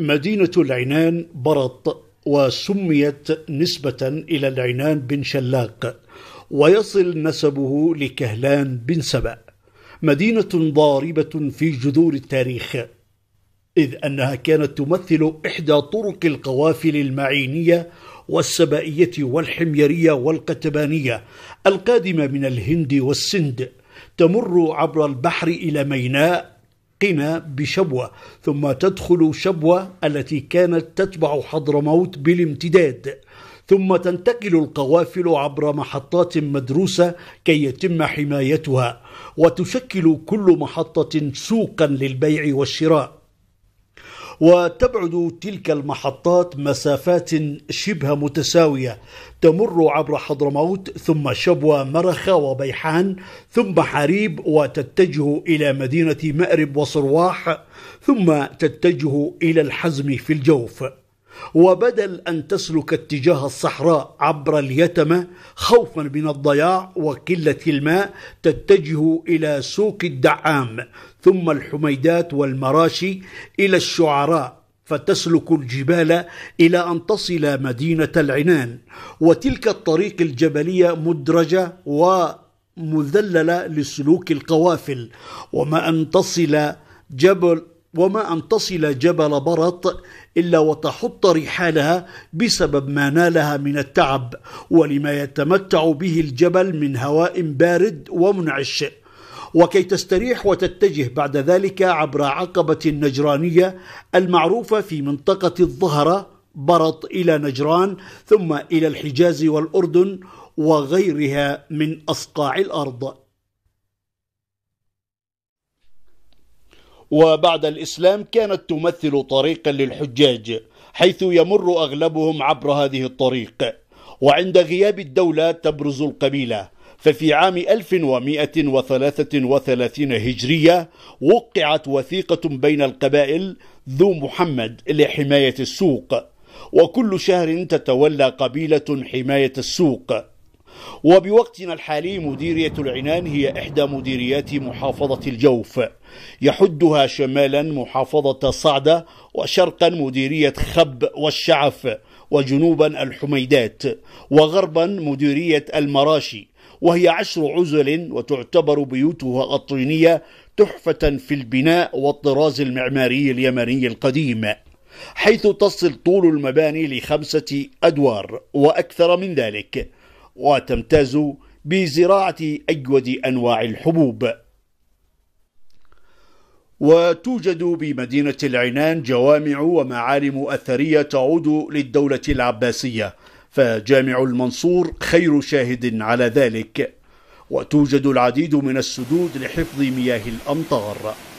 مدينة العنان برط وسميت نسبة إلى العنان بن شلاق ويصل نسبه لكهلان بن سبأ مدينة ضاربة في جذور التاريخ إذ أنها كانت تمثل إحدى طرق القوافل المعينية والسبائية والحميرية والقتبانية القادمة من الهند والسند تمر عبر البحر إلى ميناء قنا بشبوة ثم تدخل شبوة التي كانت تتبع حضرموت بالامتداد ثم تنتقل القوافل عبر محطات مدروسة كي يتم حمايتها وتشكل كل محطة سوقا للبيع والشراء وتبعد تلك المحطات مسافات شبه متساوية تمر عبر حضرموت ثم شبوة مرخة وبيحان ثم حريب وتتجه إلى مدينة مأرب وصرواح ثم تتجه إلى الحزم في الجوف وبدل أن تسلك اتجاه الصحراء عبر اليتمة خوفا من الضياع وقلة الماء تتجه إلى سوق الدعام ثم الحميدات والمراشي إلى الشعراء فتسلك الجبال إلى أن تصل مدينة العنان وتلك الطريق الجبلية مدرجة ومذللة لسلوك القوافل وما أن تصل جبل وما أن تصل جبل برط إلا وتحط رحالها بسبب ما نالها من التعب ولما يتمتع به الجبل من هواء بارد ومنعش وكي تستريح وتتجه بعد ذلك عبر عقبة النجرانية المعروفة في منطقة الظهرة برط إلى نجران ثم إلى الحجاز والأردن وغيرها من أصقاع الأرض وبعد الإسلام كانت تمثل طريقا للحجاج حيث يمر أغلبهم عبر هذه الطريق وعند غياب الدولة تبرز القبيلة ففي عام 1133 هجرية وقعت وثيقة بين القبائل ذو محمد لحماية السوق وكل شهر تتولى قبيلة حماية السوق وبوقتنا الحالي مديرية العنان هي إحدى مديريات محافظة الجوف يحدها شمالا محافظة صعدة وشرقا مديرية خب والشعف وجنوبا الحميدات وغربا مديرية المراشي وهي عشر عزل وتعتبر بيوتها الطينية تحفة في البناء والطراز المعماري اليمني القديم حيث تصل طول المباني لخمسة أدوار وأكثر من ذلك وتمتاز بزراعة أجود أنواع الحبوب وتوجد بمدينة العنان جوامع ومعالم أثرية تعود للدولة العباسية فجامع المنصور خير شاهد على ذلك وتوجد العديد من السدود لحفظ مياه الأمطار